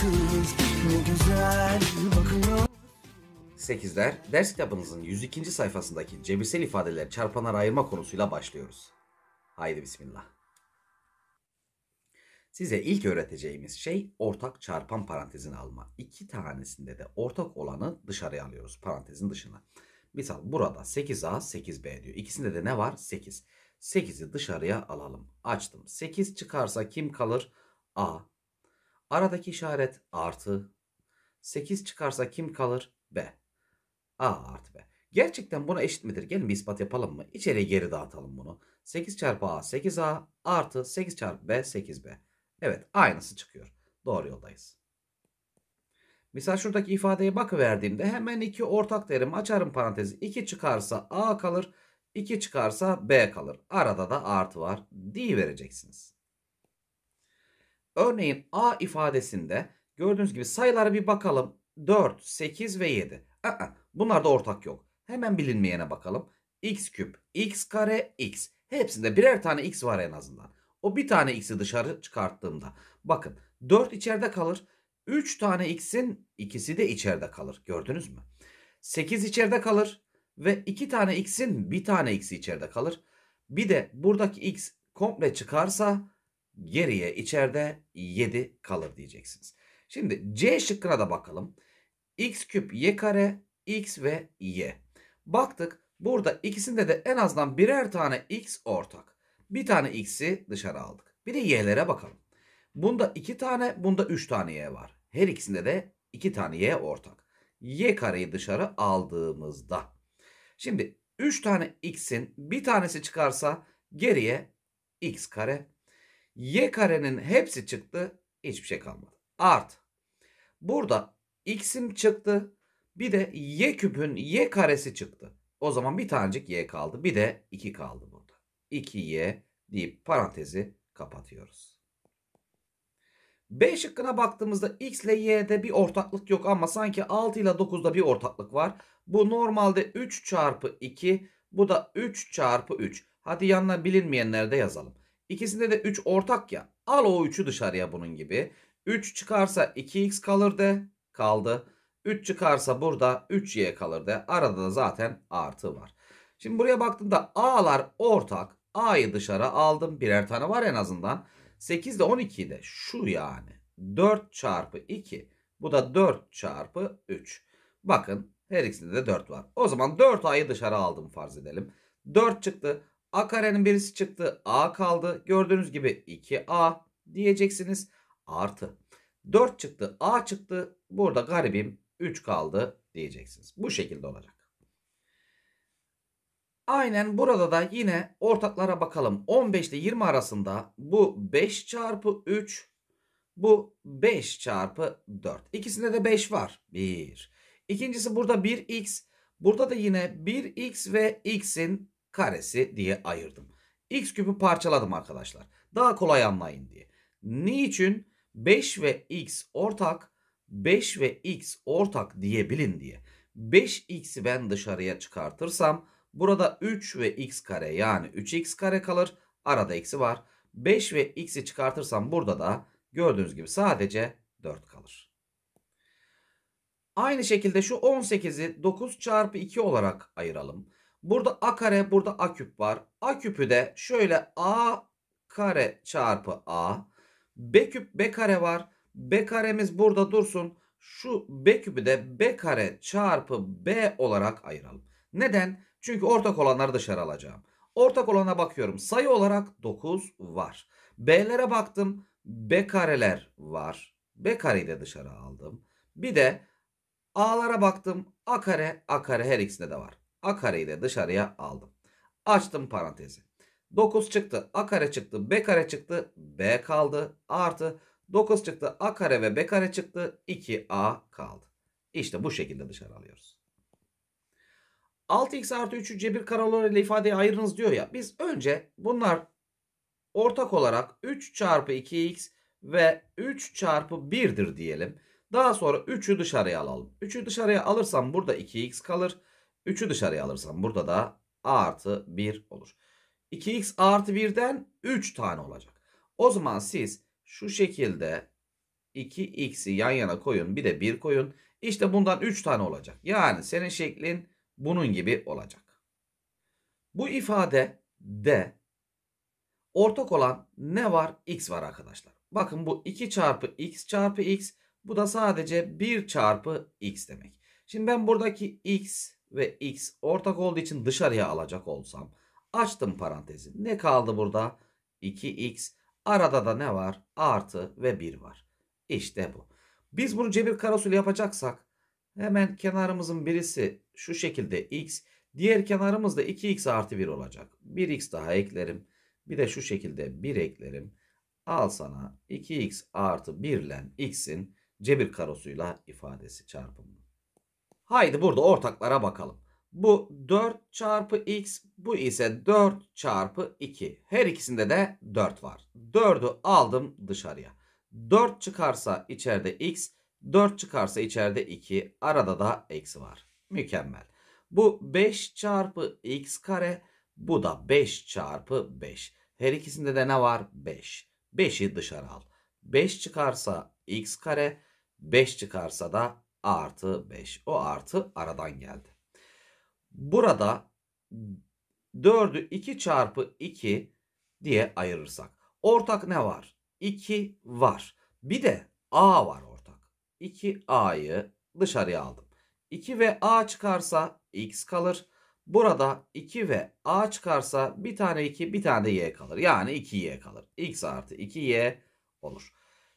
kız ne güzel bakıyor. 8'ler ders kitabınızın 102. sayfasındaki cebirsel ifadeler çarpanlara ayırma konusuyla başlıyoruz. Haydi bismillah. Size ilk öğreteceğimiz şey ortak çarpan parantezini alma. İki tanesinde de ortak olanı dışarıya alıyoruz parantezin dışına. Misal burada 8A 8B diyor. İkisinde de ne var? 8. 8'i dışarıya alalım. Açtım. 8 çıkarsa kim kalır? A. Aradaki işaret artı. 8 çıkarsa kim kalır? B. A artı B. Gerçekten buna eşit midir? Gelin bir ispat yapalım mı? İçeriye geri dağıtalım bunu. 8 çarpı A 8A artı 8 çarpı B 8B. Evet aynısı çıkıyor. Doğru yoldayız. Misal şuradaki ifadeye bakıverdiğimde hemen iki ortak derimi açarım parantezi. 2 çıkarsa A kalır. 2 çıkarsa B kalır. Arada da artı var. D vereceksiniz. Örneğin A ifadesinde gördüğünüz gibi sayılara bir bakalım. 4, 8 ve 7. Aa, bunlarda ortak yok. Hemen bilinmeyene bakalım. X küp, X kare, X. Hepsinde birer tane X var en azından. O bir tane X'i dışarı çıkarttığımda. Bakın 4 içeride kalır. 3 tane X'in ikisi de içeride kalır. Gördünüz mü? 8 içeride kalır. Ve 2 tane X'in bir tane X'i içeride kalır. Bir de buradaki X komple çıkarsa Geriye içeride 7 kalır diyeceksiniz. Şimdi C şıkkına da bakalım. X küp y kare x ve y. Baktık burada ikisinde de en azından birer tane x ortak. Bir tane x'i dışarı aldık. Bir de y'lere bakalım. Bunda 2 tane bunda 3 tane y var. Her ikisinde de 2 tane y ortak. y kareyi dışarı aldığımızda. Şimdi 3 tane x'in bir tanesi çıkarsa geriye x kare Y karenin hepsi çıktı. Hiçbir şey kalmadı. Art. Burada x'im çıktı. Bir de y küpün y karesi çıktı. O zaman bir tanecik y kaldı. Bir de 2 kaldı burada. 2y deyip parantezi kapatıyoruz. B şıkkına baktığımızda x ile y'de bir ortaklık yok ama sanki 6 ile 9'da bir ortaklık var. Bu normalde 3 çarpı 2 bu da 3 çarpı 3. Hadi yanına bilinmeyenleri de yazalım. İkisinde de 3 ortak ya. Al o 3'ü dışarıya bunun gibi. 3 çıkarsa 2x kalır de. Kaldı. 3 çıkarsa burada 3y kalır de. Arada da zaten artı var. Şimdi buraya baktığımda a'lar ortak. a'yı dışarı aldım. Birer tane var en azından. 8 ile 12'yi de şu yani. 4 çarpı 2. Bu da 4 çarpı 3. Bakın her ikisinde de 4 var. O zaman 4 a'yı dışarı aldım farz edelim. 4 çıktı. A karenin birisi çıktı. A kaldı. Gördüğünüz gibi 2A diyeceksiniz. Artı 4 çıktı. A çıktı. Burada garibim 3 kaldı diyeceksiniz. Bu şekilde olacak. Aynen burada da yine ortaklara bakalım. 15 ile 20 arasında bu 5 çarpı 3 bu 5 çarpı 4. İkisinde de 5 var. 1. İkincisi burada 1x. Burada da yine 1x ve x'in karesi diye ayırdım. X küpü parçaladım arkadaşlar. Daha kolay anlayın diye. Niçin? 5 ve X ortak 5 ve X ortak diyebilin diye. 5X'i ben dışarıya çıkartırsam burada 3 ve X kare yani 3X kare kalır. Arada eksi var. 5 ve X'i çıkartırsam burada da gördüğünüz gibi sadece 4 kalır. Aynı şekilde şu 18'i 9 çarpı 2 olarak ayıralım. Burada a kare burada a küp var. A küpü de şöyle a kare çarpı a. B küp b kare var. B karemiz burada dursun. Şu b küpü de b kare çarpı b olarak ayıralım. Neden? Çünkü ortak olanları dışarı alacağım. Ortak olana bakıyorum. Sayı olarak 9 var. B'lere baktım. B kareler var. B kareyi de dışarı aldım. Bir de A'lara baktım. A kare, A kare her ikisinde de var. A kareyi de dışarıya aldım. Açtım parantezi. 9 çıktı. A kare çıktı. B kare çıktı. B kaldı. Artı 9 çıktı. A kare ve B kare çıktı. 2A kaldı. İşte bu şekilde dışarı alıyoruz. 6x artı 3'ü cebir karalığıyla ifadeye ayırınız diyor ya. Biz önce bunlar ortak olarak 3 çarpı 2x ve 3 çarpı 1'dir diyelim. Daha sonra 3'ü dışarıya alalım. 3'ü dışarıya alırsam burada 2x kalır. 3'ü dışarıya alırsam burada da a artı 1 olur. 2x artı 1'den 3 tane olacak. O zaman siz şu şekilde 2x'i yan yana koyun bir de 1 koyun. İşte bundan 3 tane olacak. Yani senin şeklin bunun gibi olacak. Bu ifade de ortak olan ne var? x var arkadaşlar. Bakın bu 2 çarpı x çarpı x bu da sadece 1 çarpı x demek. Şimdi ben buradaki x ve x ortak olduğu için dışarıya alacak olsam açtım parantezi. Ne kaldı burada? 2x. Arada da ne var? Artı ve 1 var. İşte bu. Biz bunu cebir karesüyle yapacaksak hemen kenarımızın birisi şu şekilde x. Diğer kenarımız da 2x artı 1 olacak. 1x daha eklerim. Bir de şu şekilde 1 eklerim. Al sana 2x artı 1 ile x'in cebir karosuyla ifadesi çarpımı. Haydi burada ortaklara bakalım. Bu 4 çarpı x bu ise 4 çarpı 2. Her ikisinde de 4 var. 4'ü aldım dışarıya. 4 çıkarsa içeride x 4 çıkarsa içeride 2 arada da eksi var. Mükemmel. Bu 5 çarpı x kare bu da 5 çarpı 5. Her ikisinde de ne var? 5. 5'i dışarı al. 5 çıkarsa x kare 5 çıkarsa da artı 5. O artı aradan geldi. Burada 4'ü 2 çarpı 2 diye ayırırsak. Ortak ne var? 2 var. Bir de A var ortak. 2A'yı dışarıya aldım. 2 ve A çıkarsa X kalır. Burada 2 ve A çıkarsa bir tane 2 bir tane de Y kalır. Yani 2Y kalır. X artı 2Y olur.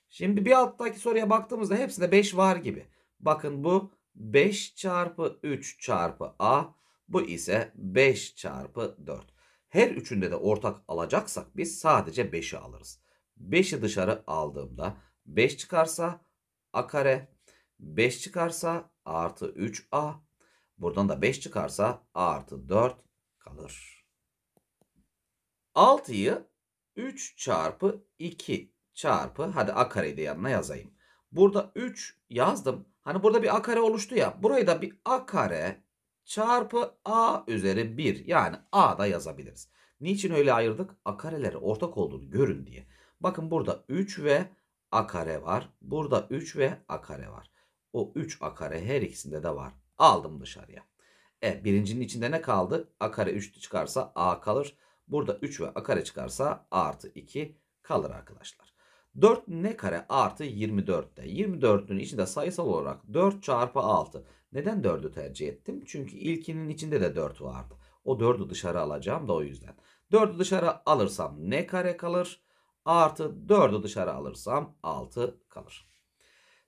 Şimdi bir alttaki soruya baktığımızda hepsinde 5 var gibi. Bakın bu 5 çarpı 3 çarpı A. Bu ise 5 çarpı 4. Her üçünde de ortak alacaksak biz sadece 5'i alırız. 5'i dışarı aldığımda 5 çıkarsa A kare. 5 çıkarsa artı 3A. Buradan da 5 çıkarsa artı 4 kalır. 6'yı 3 çarpı 2 çarpı hadi A kareyi de yanına yazayım. Burada 3 yazdım. Hani burada bir a kare oluştu ya. Burayı da bir a kare çarpı a üzeri 1 yani a da yazabiliriz. Niçin öyle ayırdık? A kareleri ortak olduğunu görün diye. Bakın burada 3 ve a kare var. Burada 3 ve a kare var. O 3 a kare her ikisinde de var. Aldım dışarıya. E birincinin içinde ne kaldı? A kare 3 çıkarsa a kalır. Burada 3 ve a kare çıkarsa a artı 2 kalır arkadaşlar. 4 ne kare artı 24'te. 24'ün içinde sayısal olarak 4 çarpı 6. Neden 4'ü tercih ettim? Çünkü ilkinin içinde de 4 vardı. O 4'ü dışarı alacağım da o yüzden. 4'ü dışarı alırsam ne kare kalır? Artı 4'ü dışarı alırsam 6 kalır.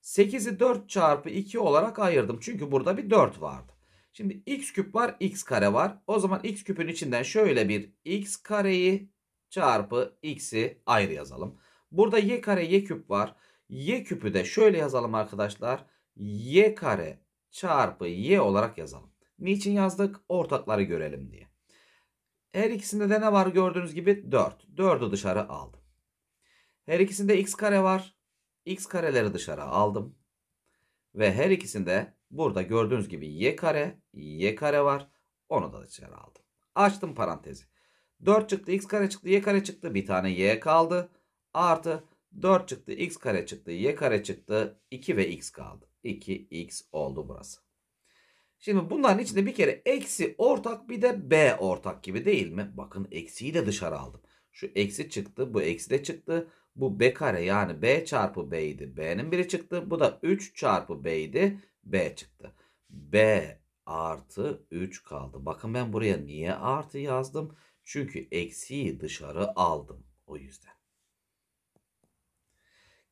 8'i 4 çarpı 2 olarak ayırdım. Çünkü burada bir 4 vardı. Şimdi x küp var x kare var. O zaman x küpün içinden şöyle bir x kareyi çarpı x'i ayrı yazalım. Burada y kare y küp var. Y küpü de şöyle yazalım arkadaşlar. Y kare çarpı y olarak yazalım. Niçin yazdık? Ortakları görelim diye. Her ikisinde de ne var? Gördüğünüz gibi 4. 4'ü dışarı aldım. Her ikisinde x kare var. X kareleri dışarı aldım. Ve her ikisinde burada gördüğünüz gibi y kare, y kare var. Onu da dışarı aldım. Açtım parantezi. 4 çıktı, x kare çıktı, y kare çıktı. Bir tane y kaldı artı 4 çıktı. X kare çıktı. Y kare çıktı. 2 ve X kaldı. 2X oldu burası. Şimdi bunların içinde bir kere eksi ortak bir de B ortak gibi değil mi? Bakın eksiyi de dışarı aldım. Şu eksi çıktı. Bu eksi de çıktı. Bu B kare yani B çarpı B idi. B'nin biri çıktı. Bu da 3 çarpı B idi. B çıktı. B artı 3 kaldı. Bakın ben buraya niye artı yazdım? Çünkü eksiyi dışarı aldım. O yüzden.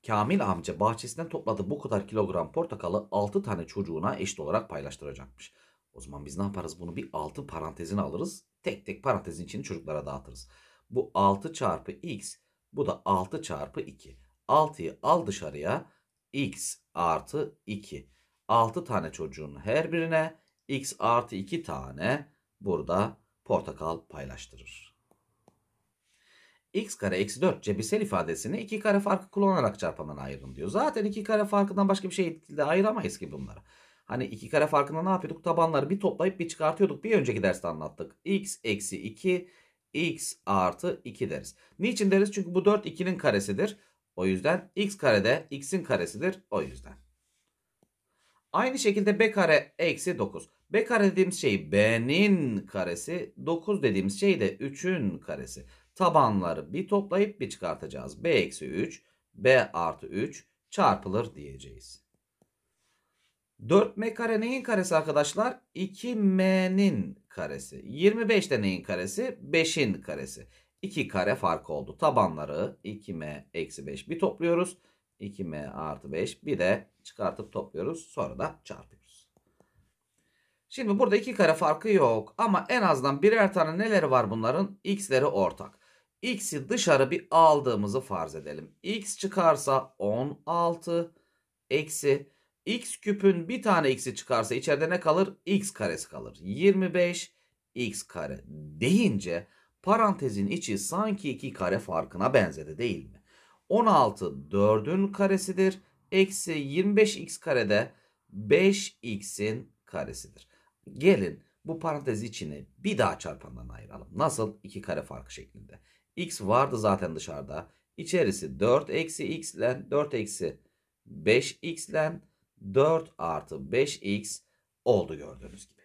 Kamil amca bahçesinden topladığı bu kadar kilogram portakalı 6 tane çocuğuna eşit olarak paylaştıracakmış. O zaman biz ne yaparız? Bunu bir altı parantezine alırız. Tek tek parantezin içini çocuklara dağıtırız. Bu 6 çarpı x bu da 6 çarpı 2. 6'yı al dışarıya x artı 2. 6 tane çocuğun her birine x artı 2 tane burada portakal paylaştırır x kare eksi 4 cebirsel ifadesini 2 kare farkı kullanarak çarpandan ayırın diyor. Zaten 2 kare farkından başka bir şey etkili ayıramayız ki bunları. Hani 2 kare farkında ne yapıyorduk? Tabanları bir toplayıp bir çıkartıyorduk. Bir önceki derste anlattık. x eksi 2 x artı 2 deriz. Niçin deriz? Çünkü bu 4 2'nin karesidir. O yüzden x kare de x'in karesidir. O yüzden. Aynı şekilde b kare eksi 9. b kare dediğimiz şey b'nin karesi. 9 dediğimiz şey de 3'ün karesi tabanları bir toplayıp bir çıkartacağız. B eksi 3, B artı 3 çarpılır diyeceğiz. 4m kare neyin karesi arkadaşlar? 2m'nin karesi. 25 de neyin karesi? 5'in karesi. 2 kare fark oldu. Tabanları 2m eksi 5 bir topluyoruz. 2m artı 5 bir de çıkartıp topluyoruz. Sonra da çarpıyoruz. Şimdi burada 2 kare farkı yok. Ama en azından birer tane neleri var bunların? X'leri ortak x'i dışarı bir aldığımızı farz edelim. x çıkarsa 16 eksi x küpün bir tane x'i çıkarsa içeride ne kalır? x karesi kalır. 25 x kare deyince parantezin içi sanki 2 kare farkına benzedi değil mi? 16 4'ün karesidir. Eksi 25 x karede 5x'in karesidir. Gelin bu parantez içini bir daha çarpandan ayıralım. Nasıl? 2 kare farkı şeklinde. X vardı zaten dışarıda. İçerisi 4 eksi x ile 4 eksi 5 x ile 4 artı 5x oldu gördüğünüz gibi.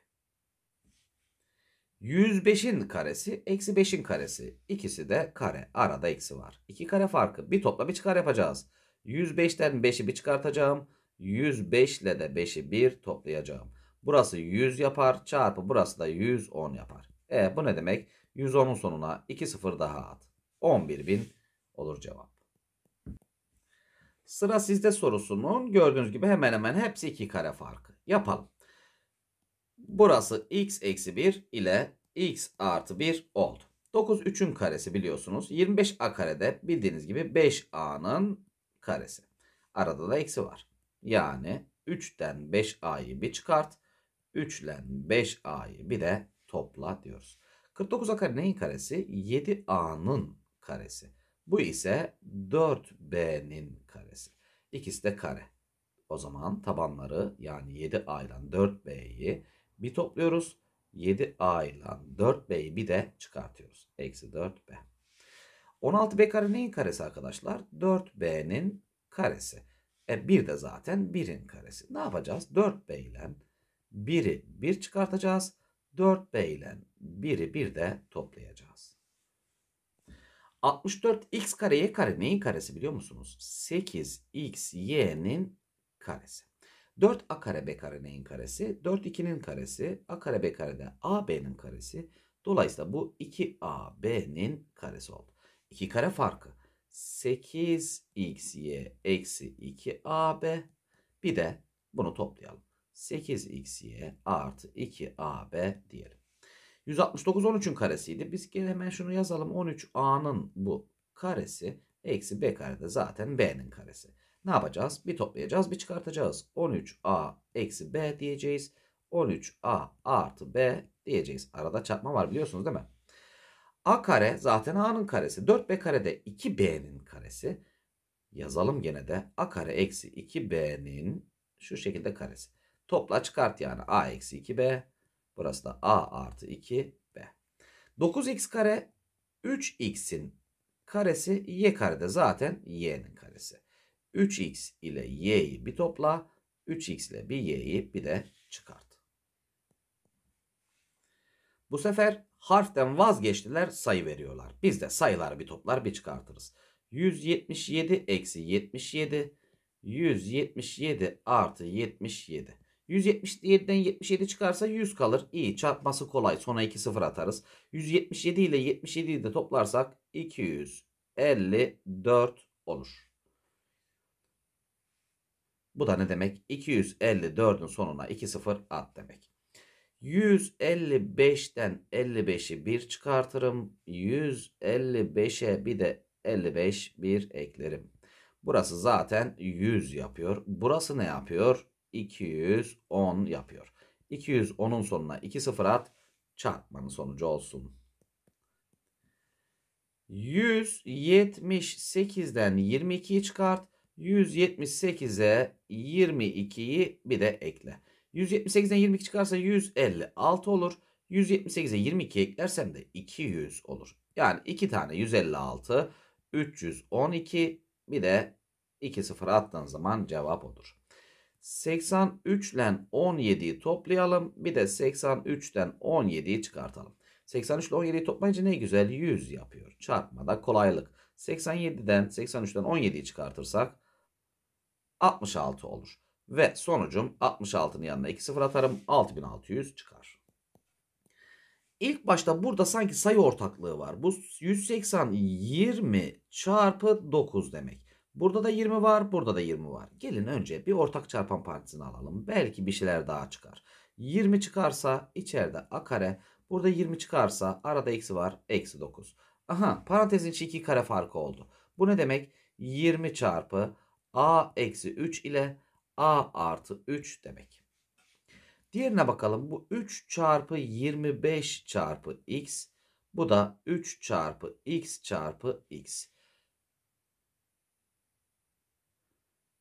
105'in karesi eksi 5'in karesi. ikisi de kare. Arada eksi var. 2 kare farkı. Bir topla bir çıkar yapacağız. 105'ten 5'i bir çıkartacağım. 105 ile de 5'i bir toplayacağım. Burası 100 yapar. Çarpı burası da 110 yapar. E bu ne demek? 110'un sonuna 2 sıfır daha at. 11.000 olur cevap. Sıra sizde sorusunun gördüğünüz gibi hemen hemen hepsi 2 kare farkı. Yapalım. Burası x eksi 1 ile x artı 1 oldu. 9 3'ün karesi biliyorsunuz. 25a karede bildiğiniz gibi 5a'nın karesi. Arada da eksi var. Yani 3'ten 5a'yı bir çıkart. 3 ile 5a'yı bir de topla diyoruz. 49'a a kare neyin karesi? 7a'nın karesi. Bu ise 4b'nin karesi. İkisi de kare. O zaman tabanları yani 7a ile 4b'yi bir topluyoruz. 7a ile 4b'yi bir de çıkartıyoruz. Eksi 4b. 16b kare neyin karesi arkadaşlar? 4b'nin karesi. E 1 de zaten 1'in karesi. Ne yapacağız? 4b ile 1'i 1 çıkartacağız. 4B ile 1'i bir de toplayacağız. 64x kareye kare neyin karesi biliyor musunuz? 8xy'nin x karesi. 4a kare b kare neyin karesi? 4 2'nin karesi. a kare b kare de a b'nin karesi. Dolayısıyla bu 2ab'nin a karesi oldu. 2 kare farkı. 8 x y eksi 2 a b. Bir de bunu toplayalım. 8xy artı 2ab diyelim. 169 13'ün karesiydi. Biz gene hemen şunu yazalım. 13a'nın bu karesi eksi b karede zaten b'nin karesi. Ne yapacağız? Bir toplayacağız bir çıkartacağız. 13a eksi b diyeceğiz. 13a artı b diyeceğiz. Arada çarpma var biliyorsunuz değil mi? a kare zaten a'nın karesi. 4b karede 2b'nin karesi. Yazalım gene de a kare eksi 2b'nin şu şekilde karesi. Topla çıkart yani. A eksi 2B. Burası da A artı 2B. 9x kare 3x'in karesi y kare de zaten y'nin karesi. 3x ile y'yi bir topla. 3x ile bir y'yi bir de çıkart. Bu sefer harften vazgeçtiler sayı veriyorlar. Biz de sayıları bir toplar bir çıkartırız. 177 eksi 77 177 artı 77. 177'den 77 çıkarsa 100 kalır. İyi çarpması kolay. Sona 2 sıfır atarız. 177 ile 77'yi de toplarsak 254 olur. Bu da ne demek? 254'ün sonuna 2 sıfır at demek. 155'ten 55'i 1 çıkartırım. 155'e bir de 55 1 eklerim. Burası zaten 100 yapıyor. Burası ne yapıyor? 210 yapıyor. 210'un sonuna 2 sıfır at. Çarpmanın sonucu olsun. 178'den 22'yi çıkart. 178'e 22'yi bir de ekle. 178'den 22 çıkarsa 156 olur. 178'e 22 eklersen de 200 olur. Yani 2 tane 156, 312 bir de 2 sıfır attığın zaman cevap olur. 83 ile 17'yi toplayalım. Bir de 83'ten 17'yi çıkartalım. 83 ile 17'yi toplayınca ne güzel 100 yapıyor. Çarpmada kolaylık. 87'den 83'ten 17'yi çıkartırsak 66 olur. Ve sonucum 66'nın yanına 2 sıfır atarım. 6600 çıkar. İlk başta burada sanki sayı ortaklığı var. Bu 180 20 çarpı 9 demek. Burada da 20 var, burada da 20 var. Gelin önce bir ortak çarpan partisini alalım. Belki bir şeyler daha çıkar. 20 çıkarsa içeride a kare. Burada 20 çıkarsa arada eksi var. Eksi 9. Aha parantezin içi 2 kare farkı oldu. Bu ne demek? 20 çarpı a eksi 3 ile a artı 3 demek. Diğerine bakalım. Bu 3 çarpı 25 çarpı x. Bu da 3 çarpı x çarpı x.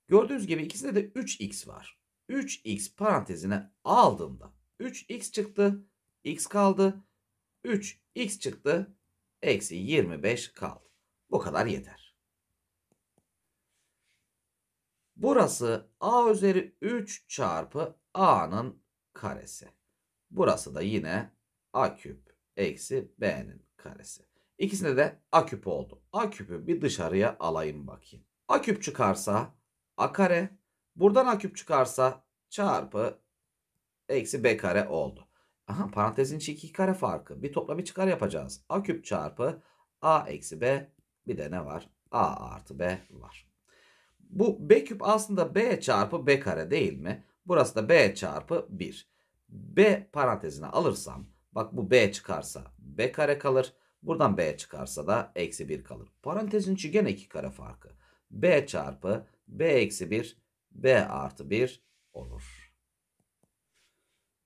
Gördüğünüz gibi ikisinde de 3x var. 3x parantezine aldığımda 3x çıktı. x kaldı. 3x çıktı. Eksi 25 kaldı. Bu kadar yeter. Burası a üzeri 3 çarpı a'nın karesi. Burası da yine a küp eksi b'nin karesi. İkisinde de a küp oldu. A küpü bir dışarıya alayım bakayım. A küp çıkarsa a kare. Buradan a küp çıkarsa çarpı eksi b kare oldu. Aha parantezin içi 2 kare farkı. Bir toplamı çıkar yapacağız. a küp çarpı a eksi b bir de ne var? a artı b var. Bu b küp aslında b çarpı b kare değil mi? Burası da b çarpı 1. b parantezine alırsam bak bu b çıkarsa b kare kalır. Buradan b çıkarsa da eksi 1 kalır. Parantezin içi gene 2 kare farkı. b çarpı B eksi 1, B artı 1 olur.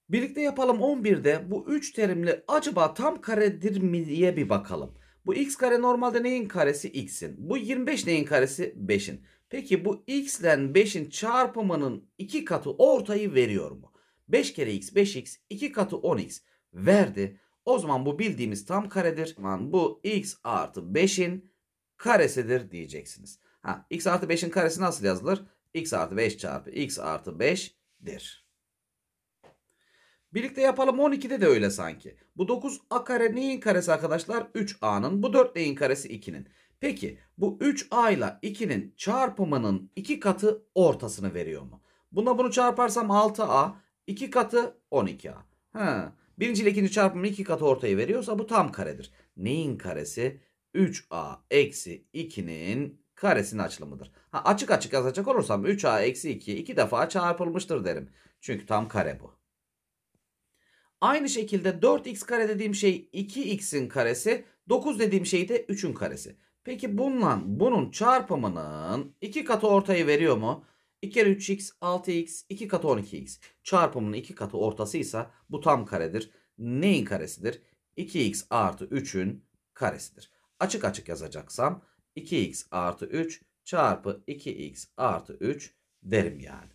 Birlikte yapalım 11'de bu 3 terimli acaba tam karedir mi diye bir bakalım. Bu x kare normalde neyin karesi? x'in. Bu 25 neyin karesi? 5'in. Peki bu x ile 5'in çarpımının 2 katı ortayı veriyor mu? 5 kere x 5x 2 katı 10x verdi. O zaman bu bildiğimiz tam karedir. Bu x artı 5'in karesidir diyeceksiniz. Ha, x artı 5'in karesi nasıl yazılır? x artı 5 çarpı x artı 5'dir. Birlikte yapalım 12'de de öyle sanki. Bu 9 a kare neyin karesi arkadaşlar? 3a'nın. Bu 4 neyin karesi? 2'nin. Peki bu 3a ile 2'nin çarpımının 2 katı ortasını veriyor mu? Buna bunu çarparsam 6a 2 katı 12a. Ha. Birinci ile ikinci çarpımın 2 katı ortayı veriyorsa bu tam karedir. Neyin karesi? 3a eksi 2'nin karesinin açılımıdır. Ha, açık açık yazacak olursam 3a eksi 2 iki defa çarpılmıştır derim. Çünkü tam kare bu. Aynı şekilde 4x kare dediğim şey 2x'in karesi. 9 dediğim şey de 3'ün karesi. Peki bununla bunun çarpımının 2 katı ortayı veriyor mu? 2 kere 3x 6x 2 katı 12x. Çarpımının 2 katı ortasıysa bu tam karedir. Neyin karesidir? 2x artı 3'ün karesidir. Açık açık yazacaksam 2x artı 3 çarpı 2x artı 3 derim yani.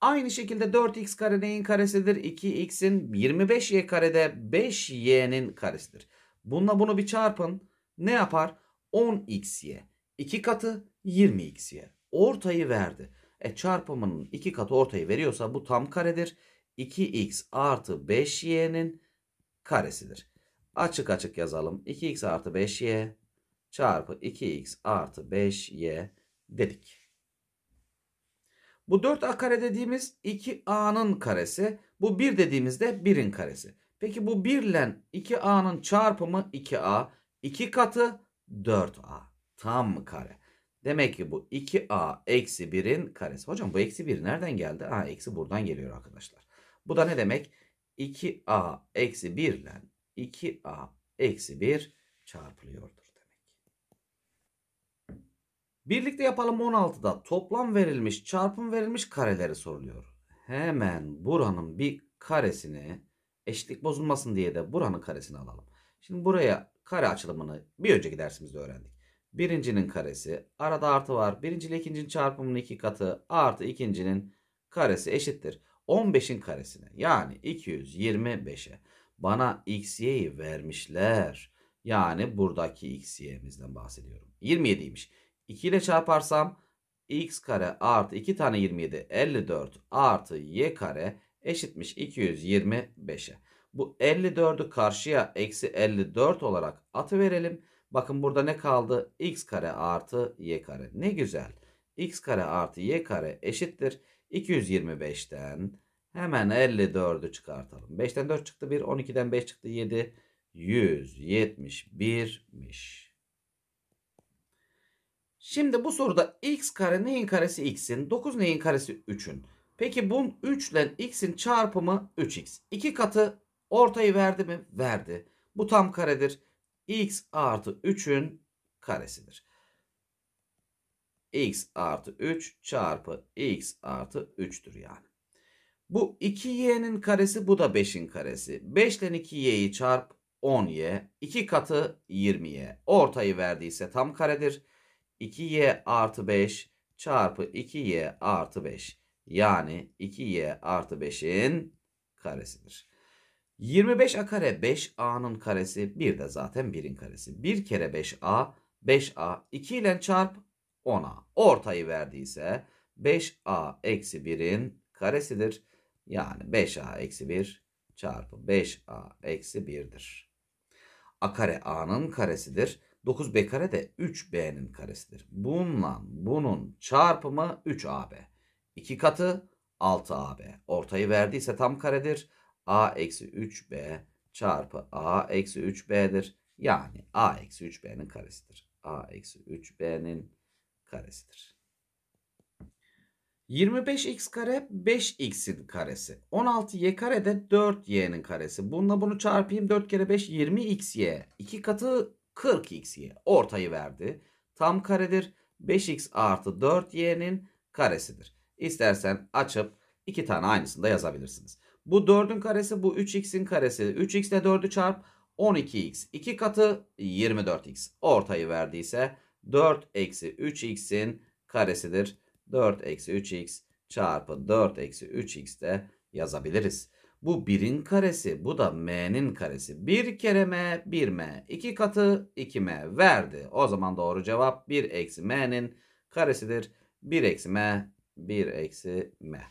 Aynı şekilde 4x kare neyin karesidir? 2x'in 25y karede 5y'nin karesidir. Bununla bunu bir çarpın. Ne yapar? 10xy. 2 katı 20xy. Ortayı verdi. E çarpımının 2 katı ortayı veriyorsa bu tam karedir. 2x artı 5y'nin karesidir. Açık açık yazalım. 2x artı 5y çarpı 2x artı 5y dedik. Bu 4a kare dediğimiz 2a'nın karesi. Bu 1 dediğimizde 1'in karesi. Peki bu 1 ile 2a'nın çarpımı 2a. 2 katı 4a. Tam kare. Demek ki bu 2a eksi 1'in karesi. Hocam bu eksi 1 nereden geldi? Ha eksi buradan geliyor arkadaşlar. Bu da ne demek? 2a eksi 1 ile 2a eksi 1 çarpılıyordur demek. Birlikte yapalım 16'da toplam verilmiş çarpım verilmiş kareleri soruluyor. Hemen buranın bir karesini eşitlik bozulmasın diye de buranın karesini alalım. Şimdi buraya kare açılımını bir önceki dersimizde öğrendik. Birincinin karesi arada artı var. Birinci ile ikincinin çarpımının iki katı artı ikincinin karesi eşittir. 15'in karesine yani 225'e bana x, y'yi vermişler. Yani buradaki x, y'mizden bahsediyorum. 27'ymiş. 2 ile çarparsam x kare artı 2 tane 27 54 artı y kare eşitmiş 225'e. Bu 54'ü karşıya eksi 54 olarak atıverelim. Bakın burada ne kaldı? x kare artı y kare. Ne güzel. x kare artı y kare eşittir. 225'ten Hemen 54'ü çıkartalım. 5'ten 4 çıktı 1, 12'den 5 çıktı 7, 171'miş. Şimdi bu soruda x kare neyin karesi x'in, 9 neyin karesi 3'ün. Peki bunun 3 ile x'in çarpımı 3x. 2 katı ortayı verdi mi? Verdi. Bu tam karedir. x artı 3'ün karesidir. x artı 3 çarpı x artı 3'tür yani. Bu 2y'nin karesi bu da 5'in karesi. 5 ile 2y'yi çarp 10y. 2 katı 20y. Ortayı verdiyse tam karedir. 2y artı 5 çarpı 2y artı 5. Yani 2y artı 5'in karesidir. 25a kare 5a'nın karesi bir de zaten 1'in karesi. 1 kere 5a 5a 2 ile çarp 10a. Ortayı verdiyse 5a eksi 1'in karesidir. Yani 5a eksi 1 çarpı 5a eksi 1'dir. A kare a'nın karesidir. 9b kare de 3b'nin karesidir. Bununla bunun çarpımı 3ab. 2 katı 6ab. Ortayı verdiyse tam karedir. a eksi 3b çarpı a eksi 3b'dir. Yani a eksi 3b'nin karesidir. a eksi 3b'nin karesidir. 25x kare 5x'in karesi. 16y kare de 4y'nin karesi. Bununla bunu çarpayım 4 kere 5 20xy. 2 katı 40xy. Ortayı verdi. Tam karedir. 5x artı 4y'nin karesidir. İstersen açıp iki tane aynısını da yazabilirsiniz. Bu 4'ün karesi bu 3x'in karesi. 3x ile 4'ü çarp 12x. 2 katı 24x. Ortayı verdiyse 4 eksi 3x'in karesidir 4 eksi 3x çarpı 4 eksi 3x de yazabiliriz. Bu 1'in karesi bu da m'nin karesi. 1 kere m 1m 2 katı 2m verdi. O zaman doğru cevap 1 eksi m'nin karesidir. 1 eksi m 1 eksi m.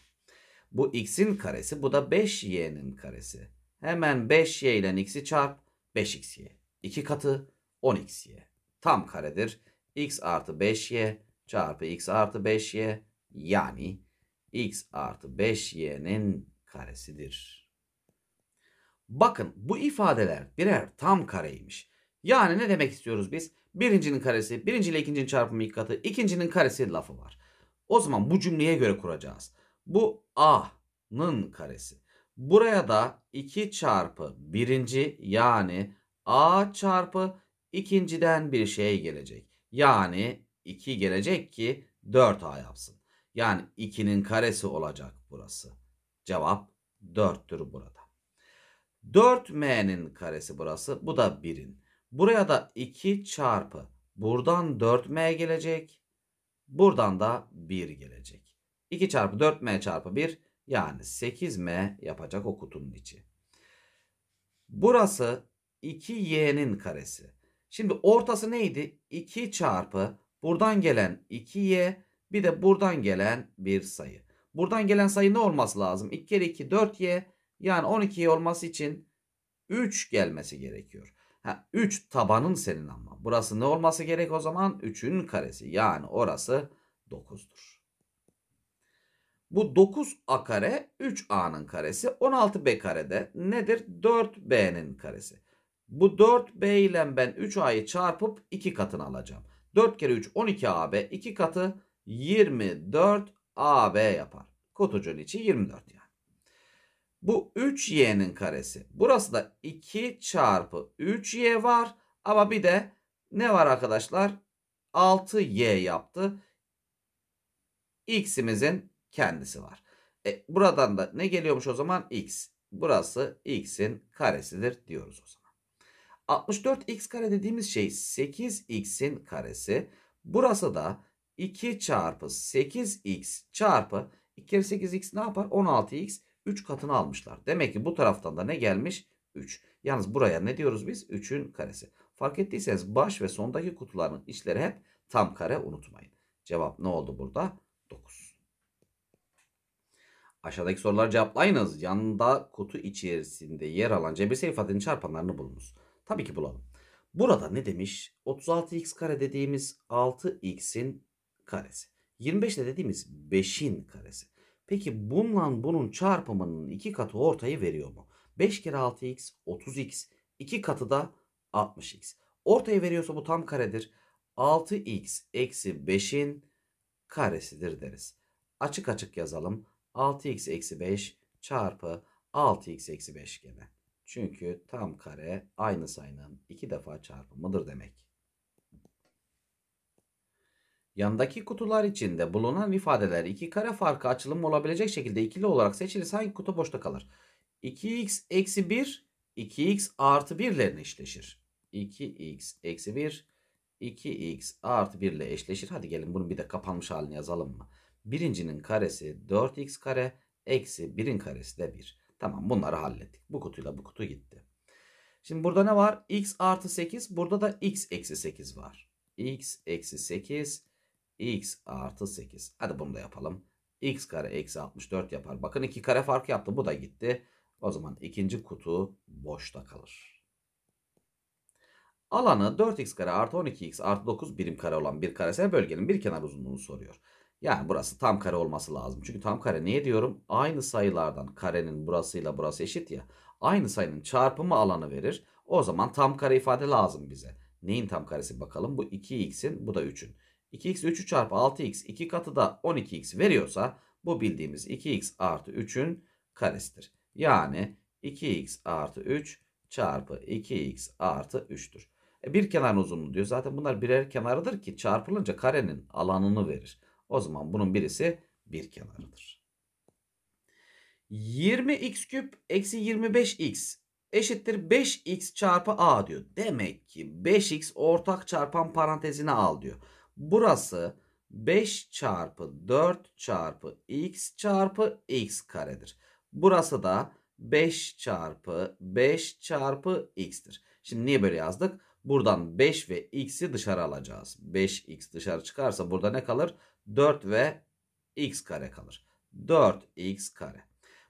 Bu x'in karesi bu da 5y'nin karesi. Hemen 5y ile x'i çarp 5 y. 2 katı 10 y. Tam karedir. x artı 5y çarpı x artı 5y yani x artı 5y'nin karesidir. Bakın bu ifadeler birer tam kareymiş. Yani ne demek istiyoruz biz? Birincinin karesi, birinci ile ikincinin çarpımı ilk katı, ikincinin karesi lafı var. O zaman bu cümleye göre kuracağız. Bu a'nın karesi. Buraya da 2 çarpı birinci yani a çarpı ikinciden bir şey gelecek. Yani 2 gelecek ki 4A yapsın. Yani 2'nin karesi olacak burası. Cevap 4'tür burada. 4M'nin karesi burası. Bu da 1'in. Buraya da 2 çarpı. Buradan 4M gelecek. Buradan da 1 gelecek. 2 çarpı 4M çarpı 1 yani 8M yapacak o kutunun içi. Burası 2y'nin karesi. Şimdi ortası neydi? 2 çarpı Buradan gelen 2y bir de buradan gelen bir sayı. Buradan gelen sayı ne olması lazım? 2 kere 2 4y yani 12y olması için 3 gelmesi gerekiyor. Ha, 3 tabanın senin ama. Burası ne olması gerek o zaman? 3'ün karesi. Yani orası 9'dur. Bu 9a kare 3a'nın karesi. 16b karede nedir? 4b'nin karesi. Bu 4b ile ben 3a'yı çarpıp 2 katını alacağım. 4 kere 3 12 AB 2 katı 24 AB yapar. Kotocuğun içi 24 yani. Bu 3y'nin karesi. Burası da 2 çarpı 3y var. Ama bir de ne var arkadaşlar? 6y yaptı. X'imizin kendisi var. E, buradan da ne geliyormuş o zaman? X. Burası x'in karesidir diyoruz o zaman. 64x kare dediğimiz şey 8x'in karesi. Burası da 2 çarpı 8x çarpı 2 kere 8x ne yapar? 16x 3 katını almışlar. Demek ki bu taraftan da ne gelmiş? 3. Yalnız buraya ne diyoruz biz? 3'ün karesi. Fark ettiyseniz baş ve sondaki kutuların içleri hep tam kare unutmayın. Cevap ne oldu burada? 9. Aşağıdaki soruları cevaplayınız. Yanında kutu içerisinde yer alan cebir sayfalarının çarpanlarını bulunuz. Tabii ki bulalım. Burada ne demiş? 36x kare dediğimiz 6x'in karesi. 25 de dediğimiz 5'in karesi. Peki bununla bunun çarpımının 2 katı ortayı veriyor mu? 5 kere 6x 30x. 2 katı da 60x. Ortayı veriyorsa bu tam karedir. 6x eksi 5'in karesidir deriz. Açık açık yazalım. 6x eksi 5 çarpı 6x eksi 5 gene. Çünkü tam kare aynı sayının iki defa çarpımıdır demek. Yandaki kutular içinde bulunan ifadeler iki kare farkı açılımı olabilecek şekilde ikili olarak seçilirse hangi kutu boşta kalır? 2x eksi 1, 2x artı 1 ile eşleşir. 2x eksi 1, 2x artı 1 ile eşleşir. Hadi gelin bunu bir de kapanmış halini yazalım mı? Birincinin karesi 4x kare, eksi 1'in karesi de 1. Tamam bunları hallettik. Bu kutuyla bu kutu gitti. Şimdi burada ne var? x artı 8. Burada da x eksi 8 var. x eksi 8. x artı 8. Hadi bunu da yapalım. x kare eksi 64 yapar. Bakın 2 kare fark yaptı. Bu da gitti. O zaman ikinci kutu boşta kalır. Alanı 4x kare artı 12x artı 9 birim kare olan bir karesel bölgenin bir kenar uzunluğunu soruyor. Yani burası tam kare olması lazım. Çünkü tam kare niye diyorum? Aynı sayılardan karenin burasıyla burası eşit ya. Aynı sayının çarpımı alanı verir. O zaman tam kare ifade lazım bize. Neyin tam karesi bakalım? Bu 2x'in bu da 3'ün. 2x 3'ü çarpı 6x 2 katı da 12x veriyorsa bu bildiğimiz 2x artı 3'ün karesidir. Yani 2x artı 3 çarpı 2x artı 3'tür. E bir kenar uzunluğu diyor. Zaten bunlar birer kenarıdır ki çarpılınca karenin alanını verir. O zaman bunun birisi bir kenarıdır. 20x küp eksi 25x eşittir 5x çarpı a diyor. Demek ki 5x ortak çarpan parantezine al diyor. Burası 5 çarpı 4 çarpı x çarpı x karedir. Burası da 5 çarpı 5 çarpı x'tir. Şimdi niye böyle yazdık? Buradan 5 ve x'i dışarı alacağız. 5x dışarı çıkarsa burada ne kalır? 4 ve x kare kalır. 4x kare.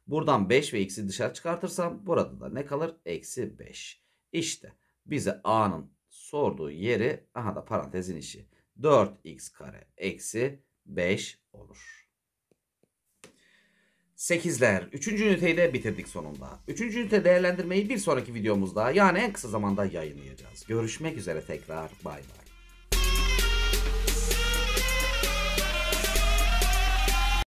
Buradan 5 ve x'i dışarı çıkartırsam burada da ne kalır? Eksi 5. İşte bize a'nın sorduğu yeri aha da parantezin işi. 4x kare eksi 5 olur. 8'ler 3. üniteyi de bitirdik sonunda. 3. ünite değerlendirmeyi bir sonraki videomuzda yani en kısa zamanda yayınlayacağız. Görüşmek üzere tekrar bay bay.